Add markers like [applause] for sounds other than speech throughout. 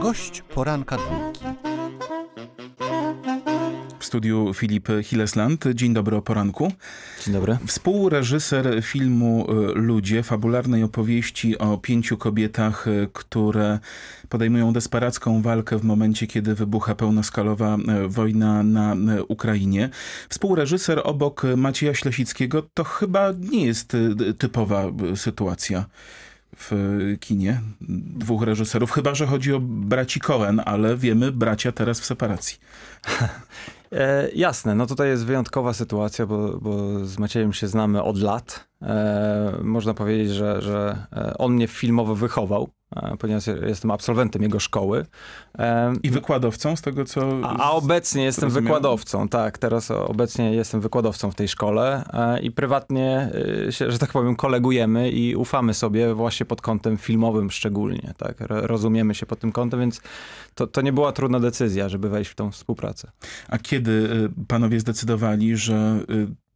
Gość poranka dwójki. W studiu Filip Hillesland. Dzień dobry o poranku. Dzień dobry. Współreżyser filmu e, Ludzie, fabularnej opowieści o pięciu kobietach, e, które podejmują desperacką walkę w momencie, kiedy wybucha pełnoskalowa e, wojna na Ukrainie. Współreżyser obok Macieja Ślesickiego to chyba nie jest typowa sytuacja w kinie dwóch reżyserów, chyba że chodzi o braci Cohen, ale wiemy, bracia teraz w separacji. [laughs] E, jasne, no tutaj jest wyjątkowa sytuacja, bo, bo z Maciejem się znamy od lat. E, można powiedzieć, że, że e, on mnie filmowo wychował, e, ponieważ jestem absolwentem jego szkoły. I wykładowcą z tego, co... A, a obecnie jestem rozumiem. wykładowcą, tak. Teraz obecnie jestem wykładowcą w tej szkole i prywatnie się, że tak powiem, kolegujemy i ufamy sobie właśnie pod kątem filmowym szczególnie, tak. Rozumiemy się pod tym kątem, więc to, to nie była trudna decyzja, żeby wejść w tą współpracę. A kiedy panowie zdecydowali, że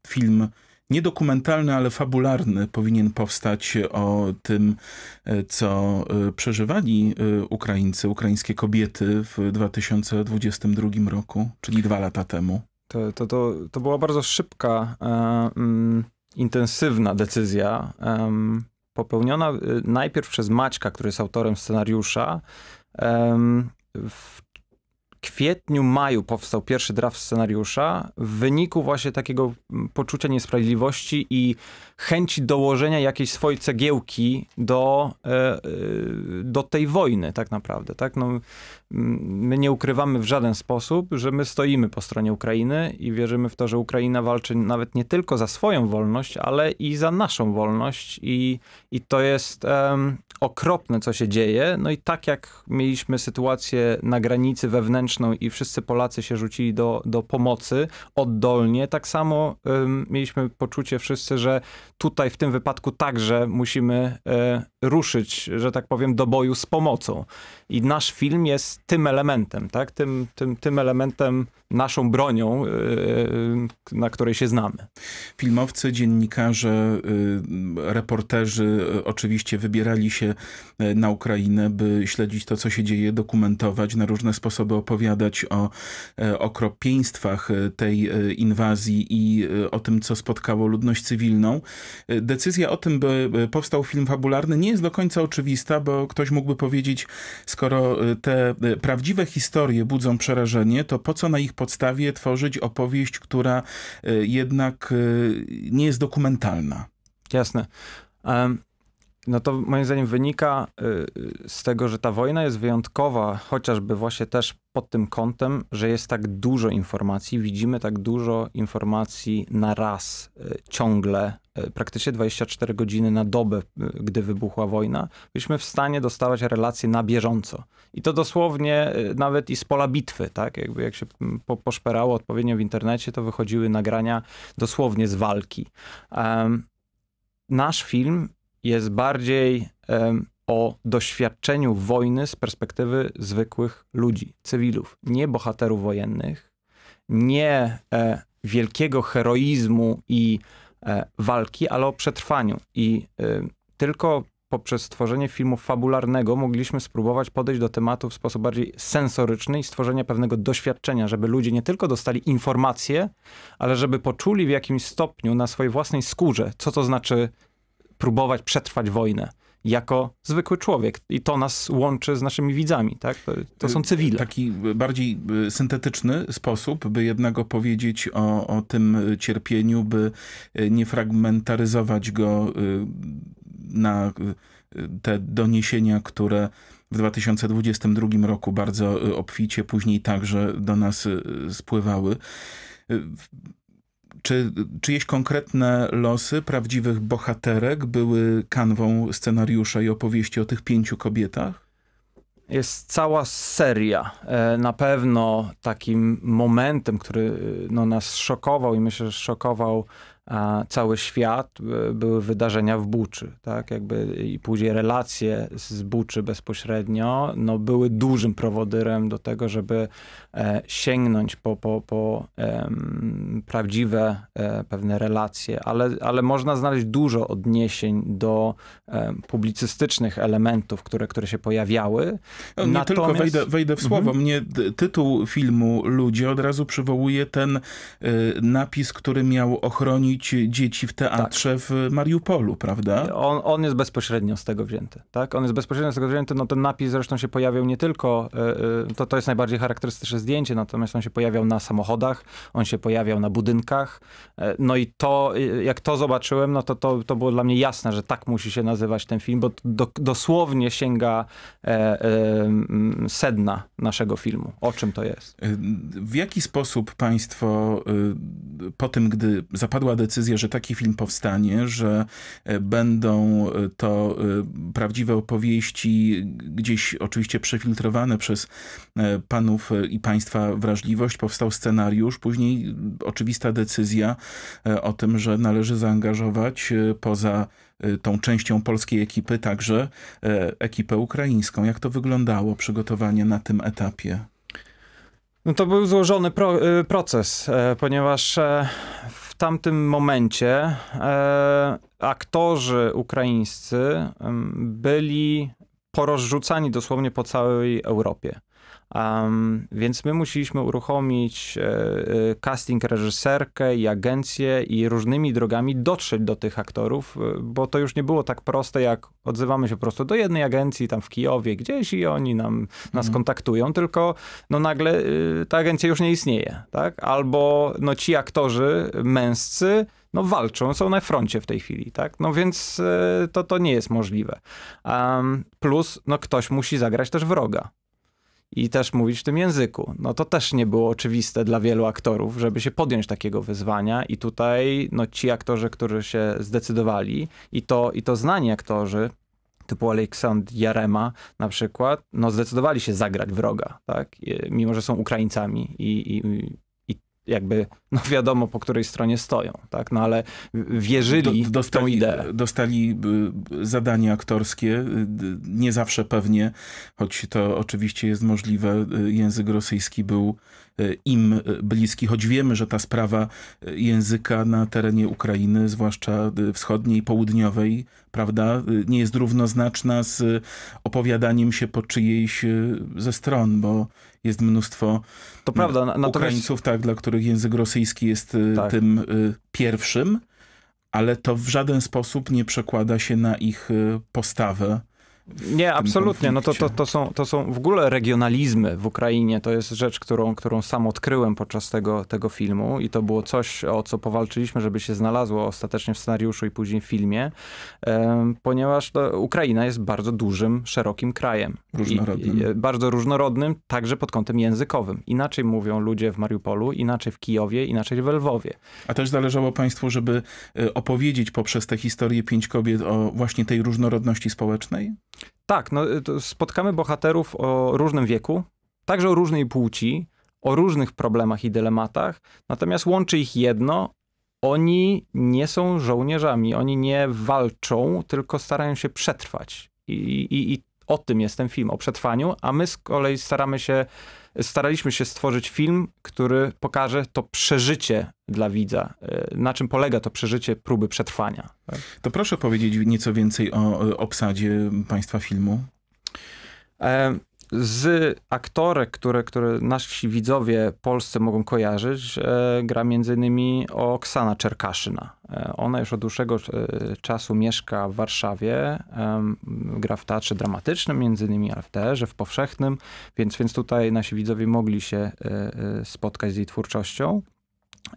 film niedokumentalny, ale fabularny powinien powstać o tym, e, co e, przeżywali e, Ukraińcy, ukraińskie kobiety w 2022 roku, czyli dwa lata temu. To, to, to, to była bardzo szybka, um, intensywna decyzja, um, popełniona najpierw przez Maćka, który jest autorem scenariusza. Um, w kwietniu, maju powstał pierwszy draft scenariusza w wyniku właśnie takiego mm, poczucia niesprawiedliwości i chęci dołożenia jakiejś swojej cegiełki do, e, e, do tej wojny tak naprawdę. Tak? No, mm, my nie ukrywamy w żaden sposób, że my stoimy po stronie Ukrainy i wierzymy w to, że Ukraina walczy nawet nie tylko za swoją wolność, ale i za naszą wolność i, i to jest um, okropne, co się dzieje. No i tak jak mieliśmy sytuację na granicy wewnętrznej, i wszyscy Polacy się rzucili do, do pomocy oddolnie. Tak samo y, mieliśmy poczucie wszyscy, że tutaj w tym wypadku także musimy y, ruszyć, że tak powiem, do boju z pomocą. I nasz film jest tym elementem, tak? Tym, tym, tym elementem, naszą bronią, y, na której się znamy. Filmowcy, dziennikarze, reporterzy oczywiście wybierali się na Ukrainę, by śledzić to, co się dzieje, dokumentować na różne sposoby opowiadać opowiadać o e, okropieństwach e, tej e, inwazji i o tym, co spotkało ludność cywilną. Decyzja o tym, by powstał film fabularny nie jest do końca oczywista, bo ktoś mógłby powiedzieć, skoro te prawdziwe historie budzą przerażenie, to po co na ich podstawie tworzyć opowieść, która jednak nie jest dokumentalna? Jasne. Um... No to moim zdaniem wynika y, z tego, że ta wojna jest wyjątkowa, chociażby właśnie też pod tym kątem, że jest tak dużo informacji, widzimy tak dużo informacji na raz, y, ciągle, y, praktycznie 24 godziny na dobę, gdy wybuchła wojna. Byliśmy w stanie dostawać relacje na bieżąco. I to dosłownie nawet i z pola bitwy, tak? Jakby jak się mm, po, poszperało odpowiednio w internecie, to wychodziły nagrania dosłownie z walki. Um, nasz film jest bardziej um, o doświadczeniu wojny z perspektywy zwykłych ludzi, cywilów, nie bohaterów wojennych, nie e, wielkiego heroizmu i e, walki, ale o przetrwaniu. I e, tylko poprzez tworzenie filmu fabularnego mogliśmy spróbować podejść do tematu w sposób bardziej sensoryczny i stworzenia pewnego doświadczenia, żeby ludzie nie tylko dostali informacje, ale żeby poczuli w jakimś stopniu na swojej własnej skórze, co to znaczy próbować przetrwać wojnę jako zwykły człowiek. I to nas łączy z naszymi widzami, tak? To, to są cywile. Taki bardziej y, syntetyczny sposób, by jednak powiedzieć o, o tym cierpieniu, by y, nie fragmentaryzować go y, na te doniesienia, które w 2022 roku bardzo obficie, później także do nas spływały czy czyjeś konkretne losy prawdziwych bohaterek były kanwą scenariusza i opowieści o tych pięciu kobietach? Jest cała seria. E, na pewno takim momentem, który e, no, nas szokował i myślę, że szokował cały świat e, były wydarzenia w Buczy, tak, jakby i później relacje z Buczy bezpośrednio, no były dużym prowodyrem do tego, żeby e, sięgnąć po, po, po prawdziwe e, pewne relacje, ale, ale można znaleźć dużo odniesień do publicystycznych elementów, które, które się pojawiały. No, nie Natomiast... tylko, wejdę, wejdę w słowo, mhm. mnie tytuł filmu Ludzie od razu przywołuje ten napis, który miał ochronić dzieci w teatrze tak. w Mariupolu, prawda? On, on, jest bezpośrednio z tego wzięty, tak? On jest bezpośrednio z tego wzięty, no ten napis zresztą się pojawiał nie tylko, e, e, to, to jest najbardziej charakterystyczne zdjęcie, natomiast on się pojawiał na samochodach, on się pojawiał na budynkach, e, no i to, jak to zobaczyłem, no to, to, to było dla mnie jasne, że tak musi się nazywać ten film, bo do, dosłownie sięga sedna naszego filmu. O czym to jest? W jaki sposób państwo po tym, gdy zapadła decyzja decyzję, że taki film powstanie, że e, będą e, to e, prawdziwe opowieści, gdzieś oczywiście przefiltrowane przez panów i państwa wrażliwość, powstał scenariusz, później oczywista decyzja o tym, że należy zaangażować poza tą częścią polskiej ekipy także ekipę ukraińską. Jak to wyglądało przygotowanie na tym etapie? No to był złożony pro, y, proces, ponieważ w tamtym momencie e, aktorzy ukraińscy byli porozrzucani dosłownie po całej Europie. Um, więc my musieliśmy uruchomić e, e, casting reżyserkę i agencję i różnymi drogami dotrzeć do tych aktorów, e, bo to już nie było tak proste, jak odzywamy się po prostu do jednej agencji tam w Kijowie gdzieś i oni nam, mhm. nas kontaktują, tylko no nagle e, ta agencja już nie istnieje, tak? Albo no ci aktorzy męscy no walczą, są na froncie w tej chwili, tak? No więc to, to nie jest możliwe. Um, plus, no ktoś musi zagrać też wroga, i też mówić w tym języku. No to też nie było oczywiste dla wielu aktorów, żeby się podjąć takiego wyzwania i tutaj no, ci aktorzy, którzy się zdecydowali i to, i to znani aktorzy, typu Aleksandr Jarema na przykład, no zdecydowali się zagrać wroga, tak? Mimo, że są Ukraińcami i, i, jakby, no wiadomo, po której stronie stoją, tak? No ale wierzyli dostali, w tą ideę. Dostali y, zadanie aktorskie, y, nie zawsze pewnie, choć to oczywiście jest możliwe. Y, język rosyjski był E, im e, bliski, choć wiemy, że ta sprawa e, języka na terenie Ukrainy, zwłaszcza wschodniej, południowej, prawda, nie jest równoznaczna z opowiadaniem się po czyjejś ze stron, bo jest mnóstwo to prawda, natomiast... Ukraińców, tak, dla których język rosyjski jest tak. tym pierwszym, ale to w żaden sposób nie przekłada się na ich postawę nie, absolutnie. No to, to, to, są, to są w ogóle regionalizmy w Ukrainie. To jest rzecz, którą, którą sam odkryłem podczas tego, tego filmu i to było coś, o co powalczyliśmy, żeby się znalazło ostatecznie w scenariuszu i później w filmie, ponieważ no, Ukraina jest bardzo dużym, szerokim krajem. Różnorodnym. I, i e, bardzo różnorodnym, także pod kątem językowym. Inaczej mówią ludzie w Mariupolu, inaczej w Kijowie, inaczej w Lwowie. A też zależało państwu, żeby e, opowiedzieć poprzez tę historię pięć kobiet o właśnie tej różnorodności społecznej? Tak, no, spotkamy bohaterów o różnym wieku, także o różnej płci, o różnych problemach i dylematach, natomiast łączy ich jedno. Oni nie są żołnierzami, oni nie walczą, tylko starają się przetrwać. I, i, i o tym jest ten film, o przetrwaniu, a my z kolei staramy się staraliśmy się stworzyć film, który pokaże to przeżycie dla widza. Y, na czym polega to przeżycie próby przetrwania. Tak? To proszę powiedzieć nieco więcej o obsadzie państwa filmu. E, z aktorek, które, które nasi widzowie polscy mogą kojarzyć, e, gra m.in. Oksana Czerkaszyna. E, ona już od dłuższego e, czasu mieszka w Warszawie. gra w teatrze dramatycznym m.in., ale w teatrze, w powszechnym, więc, więc tutaj nasi widzowie mogli się e, e, spotkać z jej twórczością.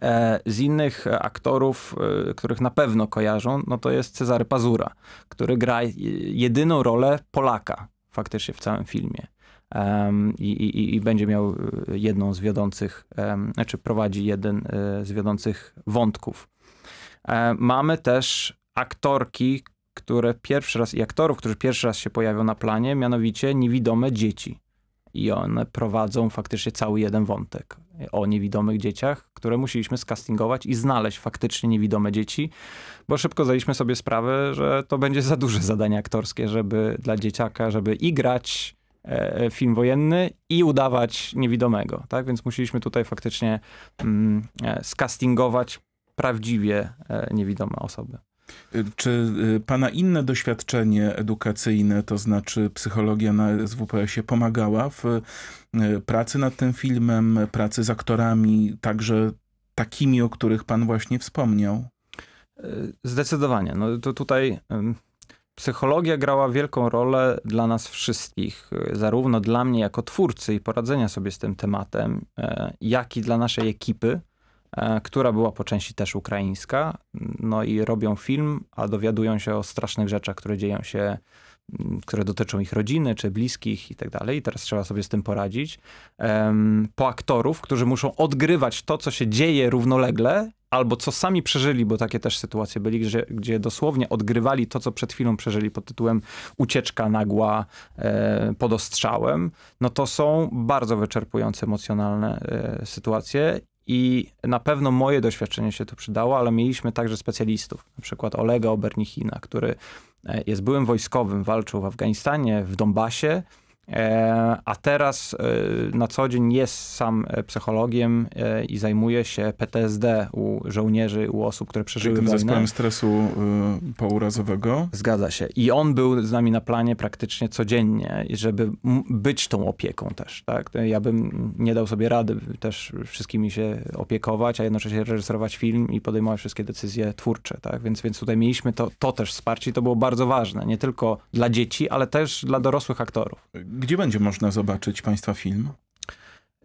E, z innych aktorów, których na pewno kojarzą, no to jest Cezary Pazura, który gra jedyną rolę Polaka faktycznie w całym filmie i, i, i będzie miał e, jedną z wiodących, znaczy prowadzi jeden e, z wiodących wątków. E, mamy też aktorki, które pierwszy raz, i aktorów, którzy pierwszy raz się pojawią na planie, mianowicie niewidome dzieci. I one prowadzą faktycznie cały jeden wątek o niewidomych dzieciach, które musieliśmy skastingować i znaleźć faktycznie niewidome dzieci, bo szybko zdaliśmy sobie sprawę, że to będzie za duże zadanie aktorskie, żeby dla dzieciaka, żeby i grać, E, e, film wojenny i udawać niewidomego, tak? Więc musieliśmy tutaj faktycznie mm, e, skastingować prawdziwie niewidome osoby. Y, czy y, pana inne doświadczenie edukacyjne, to znaczy psychologia na SWPS-ie pomagała w y, pracy nad tym filmem, pracy z aktorami, także takimi, o których pan właśnie wspomniał? Zdecydowanie. No to tutaj psychologia grała wielką rolę dla nas wszystkich, y, zarówno dla mnie jako twórcy i poradzenia sobie z tym tematem, y, jak i dla naszej ekipy, y, która była po części też ukraińska. No i robią film, a dowiadują się o strasznych rzeczach, które dzieją się które dotyczą ich rodziny czy bliskich i tak dalej. I teraz trzeba sobie z tym poradzić. Po aktorów, którzy muszą odgrywać to, co się dzieje równolegle, albo co sami przeżyli, bo takie też sytuacje byli, gdzie, gdzie dosłownie odgrywali to, co przed chwilą przeżyli pod tytułem ucieczka nagła e, pod ostrzałem, no to są bardzo wyczerpujące emocjonalne e, sytuacje i na pewno moje doświadczenie się tu przydało, ale mieliśmy także specjalistów, na przykład Olega Obernichina, który e, jest byłym wojskowym, walczył w Afganistanie, w Donbasie, E, a teraz e, na co dzień jest sam e, psychologiem i zajmuje się PTSD u żołnierzy, u osób, które przeżyły Czyli tym wojnę. zespołem stresu pourazowego. Zgadza się. I on był z nami na planie praktycznie codziennie, żeby być tą opieką też. Tak? Ja bym nie dał sobie rady też wszystkimi się opiekować, a jednocześnie reżyserować film i podejmować wszystkie decyzje twórcze. Tak? Więc, więc tutaj mieliśmy to, to też wsparcie i to było bardzo ważne. Nie tylko dla dzieci, ale też dla dorosłych aktorów gdzie będzie można zobaczyć Państwa film?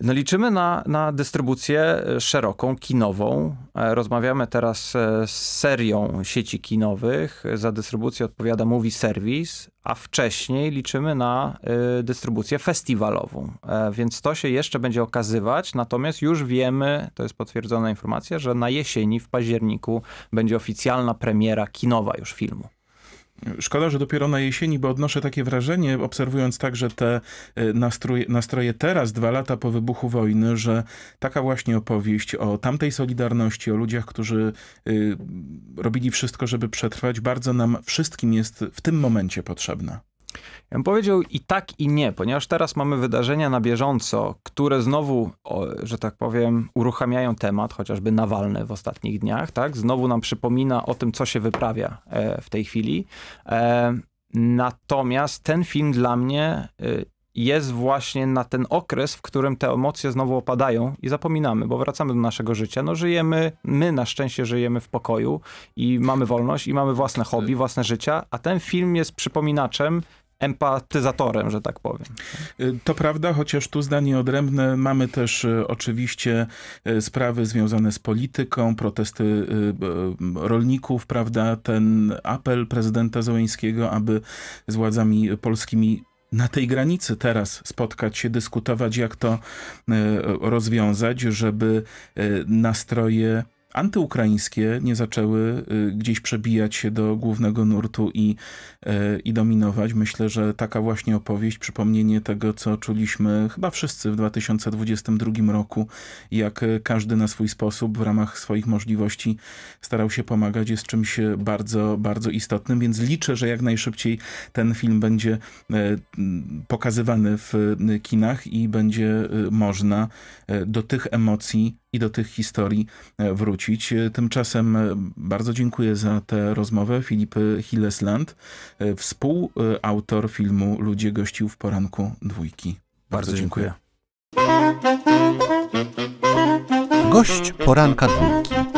No liczymy na, na dystrybucję szeroką, kinową. E, rozmawiamy teraz e, z serią sieci kinowych. Za dystrybucję odpowiada Movie Service, a wcześniej liczymy na e, dystrybucję festiwalową. Więc to się jeszcze będzie okazywać, natomiast już wiemy, to jest potwierdzona informacja, że na jesieni, w październiku będzie oficjalna premiera kinowa już filmu. Szkoda, że dopiero na jesieni, bo odnoszę takie wrażenie, obserwując także te y, nastroje, nastroje teraz, dwa lata po wybuchu wojny, że taka właśnie opowieść o tamtej Solidarności, o ludziach, którzy y, robili wszystko, żeby przetrwać, bardzo nam wszystkim jest w tym momencie potrzebna. Ja bym powiedział i tak, i nie, ponieważ teraz mamy wydarzenia na bieżąco, które znowu, że tak powiem, uruchamiają temat, chociażby Nawalny w ostatnich dniach, tak? Znowu nam przypomina o tym, co się wyprawia e, w tej chwili. E, natomiast ten film dla mnie e, jest właśnie na ten okres, w którym te emocje znowu opadają i zapominamy, bo wracamy do naszego życia. No żyjemy, my na szczęście żyjemy w pokoju i mamy wolność i mamy własne hobby, tak. własne życia, a ten film jest przypominaczem empatyzatorem, że tak powiem. Y, to prawda, chociaż tu zdanie odrębne. Mamy też y, oczywiście y, sprawy związane z polityką, protesty rolników, prawda, ten apel prezydenta Zoeńskiego, aby z władzami polskimi na tej granicy teraz spotkać się, dyskutować, jak to rozwiązać, żeby nastroje antyukraińskie nie zaczęły y, gdzieś przebijać się do głównego nurtu i, y, i dominować. Myślę, że taka właśnie opowieść, przypomnienie tego, co czuliśmy chyba wszyscy w 2022 roku, jak każdy na swój sposób w ramach swoich możliwości starał się pomagać, jest czymś bardzo, bardzo istotnym, więc liczę, że jak najszybciej ten film będzie y, pokazywany w kinach i będzie można do tych emocji i do tych historii e, wrócić. E, tymczasem e, bardzo dziękuję za tę rozmowę. Filip Hillesland, współautor filmu Ludzie gościł w poranku dwójki. Bardzo, bardzo dziękuję. dziękuję. Gość poranka dwójki.